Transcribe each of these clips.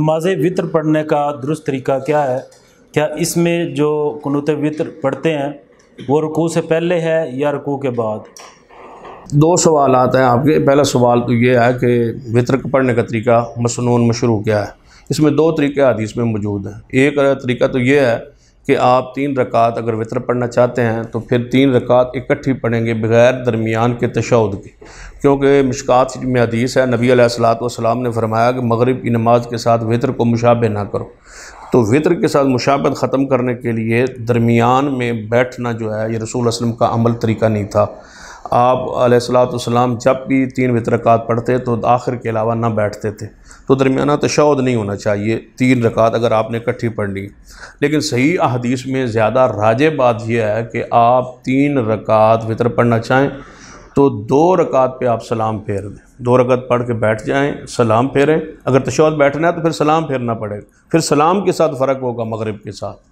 नमाज वितर पढ़ने का दुरुस्त तरीका क्या है क्या इसमें जो कनूत वितर पढ़ते हैं वो रुकू से पहले है या रुकू के बाद दो सवाल आते हैं आपके पहला सवाल तो ये है कि वितर पढ़ने का तरीका मसनून मशरू क्या है इसमें दो तरीके हदीस में मौजूद हैं एक तरीका तो ये है कि आप तीन रकात अगर वितर पढ़ना चाहते हैं तो फिर तीन रकात इकट्ठी पढ़ेंगे बग़ैर दरमियान के तशद के क्योंकि मिशकात में हदीस है नबी सलाम ने फरमाया कि मगरब की नमाज के साथ वितर को मुशाबे ना करो तो वितर के साथ मुशाबत ख़त्म करने के लिए दरमियान में बैठना जो है ये रसूल वसलम का अमल तरीका नहीं था आप सलाम जब भी तीन वितरक़ात पढ़ते तो आखिर के अलावा ना बैठते थे तो दरमियाना तशद नहीं होना चाहिए तीन रकात अगर आपने इकट्ठी पढ़ ली लेकिन सही अहदीस में ज़्यादा राज बात यह है कि आप तीन रकात वितर पढ़ना चाहें तो दो रकात पे आप सलाम फेर दें दो रकत पढ़ के बैठ जाएं सलाम फेरें अगर तशौद बैठना है तो फिर सलाम फेरना पड़ेगा फिर सलाम के साथ फ़र्क होगा मगरब के साथ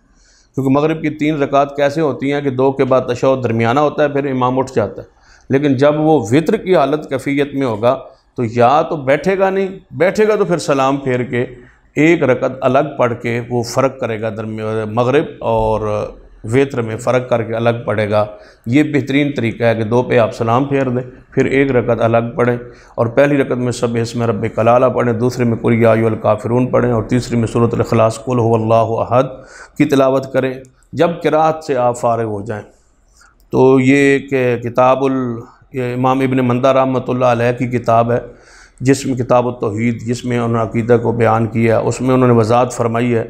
क्योंकि मगरब की तीन रकात कैसे होती हैं कि दो के बाद तशौद दरमियाना होता है फिर इमाम उठ जाता है लेकिन जब वो वित्र की हालत कैफियत में होगा तो या तो बैठेगा नहीं बैठेगा तो फिर सलाम फेर के एक रकत अलग पढ़ के वो फ़र्क करेगा दरमिया मगरब और वितर में फ़र्क करके अलग पड़ेगा ये बेहतरीन तरीका है कि दो पे आप सलाम फेर दें फिर एक रकत अलग पढ़ें और पहली रकत में सब इसमें रब कलाला पढ़ें दूसरे में कुरियाल काफिरून पढ़ें और तीसरी में सूरत खलास कुल अहद की तलावत करें जब किरात से आप फ़ारग हो जाएँ तो ये एक किताबुल इमाम इबन मंदा रहमत की किताब है जिसमें किताब तोहद जिसमें उन्होंने अकीदा को बयान किया उसमें उन्होंने वजात फरमाई है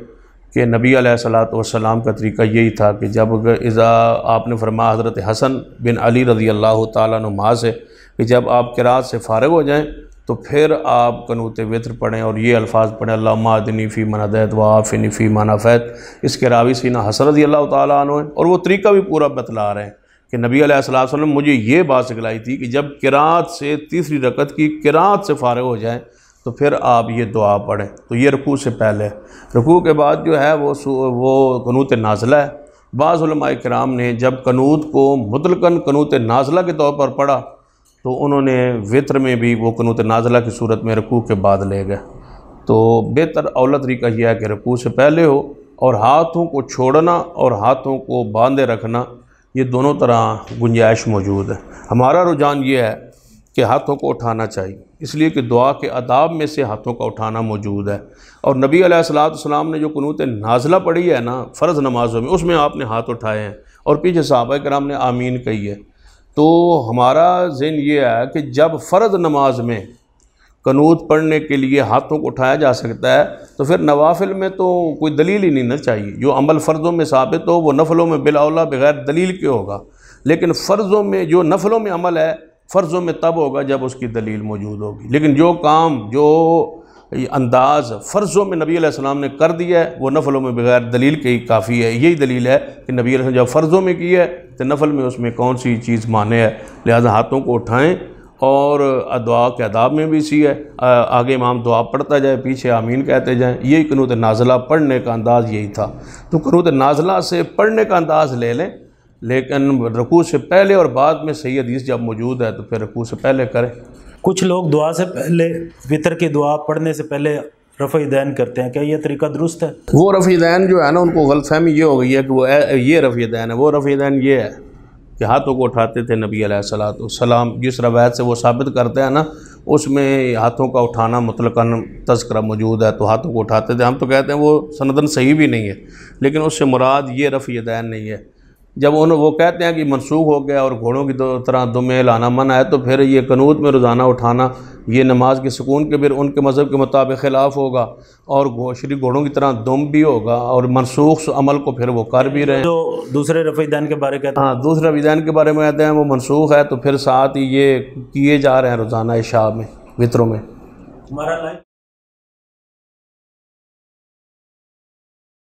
कि नबी सलात का तरीका यही था कि जब इज़ा आपने फरमा हज़रत हसन बिन अली रज़ी अल्लाह तुमा से कि जब आप किरात से फारग हो जाएँ तो फिर आप कनूत वित्र पढ़ें और ये अल्फाज पढ़ें अल्लादनी फ़ी व आफ़िन फ़ी मनाफ़ैत इसके रावी सीना रजी अल्लाह तुम और वो तरीका भी पूरा बतला रहे हैं कि नबी वसल्लम मुझे ये बात सिखलाई थी कि जब किरात से तीसरी रकत की किरात से फ़ारग हो जाएँ तो फिर आप ये दुआ पढ़ें तो ये रकू से पहले रकू के बाद जो है वो वो कनूत नाजला है बाज़लमा कराम ने जब कनूत को मुतलकन कनूत नाजला के तौर पर पढ़ा तो उन्होंने वितर में भी वो कनूत नाजला की सूरत में रकू के बाद ले गए तो बेहतर अवला तरीका यह है कि रकू से पहले हो और हाथों को छोड़ना और हाथों को बांधे रखना ये दोनों तरह गुंजाइश मौजूद है हमारा रुझान ये है कि हाथों को उठाना चाहिए इसलिए कि दुआ के आदाब में से हाथों का उठाना मौजूद है और नबी सलाम ने जो कनूत नाजला पढ़ी है ना फ़र्ज़ नमाजों में उसमें आपने हाथ उठाए हैं और पीछे साहब कराम ने आमीन कही है तो हमारा जिन ये है कि जब फ़र्ज़ नमाज में कनूत पढ़ने के लिए हाथों को उठाया जा सकता है तो फिर नवाफिल में तो कोई दलील ही नहीं ना चाहिए जो अमल फ़र्ज़ों में साबित हो वो नफलों में बिलाउला बगैर दलील के होगा लेकिन फ़र्ज़ों में जो नफलों में अमल है फ़र्ज़ों में तब होगा जब उसकी दलील मौजूद होगी लेकिन जो काम जो अंदाज़ फ़र्ज़ों में नबी आसमाम ने कर दिया है वो नफलों में बगैर दलील के ही काफ़ी है यही दलील है कि नबी जब फ़र्ज़ों में की है तो नफल में उसमें कौन सी चीज़ माने है लिहाजा हाथों को उठाएँ और दुआ के आदाब में भी इसी है आगे इमाम दुआ पढ़ता जाए पीछे आमीन कहते जाएँ यही कनूत नाजला पढ़ने का अंदाज़ यही था तो कनूत नाजला से पढ़ने का अंदाज़ ले लें लेकिन रकू से पहले और बाद में सही हदीस जब मौजूद है तो फिर रकू से पहले करें कुछ लोग दुआ से पहले फितर की दुआ पढ़ने से पहले रफ़ी दैन करते हैं क्या यह तरीका दुरुस्त है वो रफ़ी दैन जो है ना उनको गलत फहमी ये हो गई है कि वो ये रफ़ी दैन है वो रफ़ी दैन ये है कि हाथों को उठाते थे नबी सलाम जिस रवायत से वो साबित करते हैं ना उसमें हाथों का उठाना मुतलकन तस्करा मौजूद है तो हाथों को उठाते थे हम तो कहते हैं वो सनदन सही भी नहीं है लेकिन उससे मुराद ये रफ़ यदैन नहीं है जब उन वो कहते हैं कि मनसूख हो गया और घोड़ों की तरह दुमे लाना मन आए तो फिर ये कनूत में रोज़ाना उठाना ये नमाज के सुकून के फिर उनके मज़हब के मुताबिक ख़िलाफ़ होगा और श्री घोड़ों की तरह दुम भी होगा और मनसूख अमल को फिर वो कर भी रहे तो दूसरे रफीदान के बारे में हाँ दूसरे रफीदान के बारे में कहते हैं वो मनसूख है तो फिर साथ ही ये किए जा रहे हैं रोज़ाना इशा में वितरों में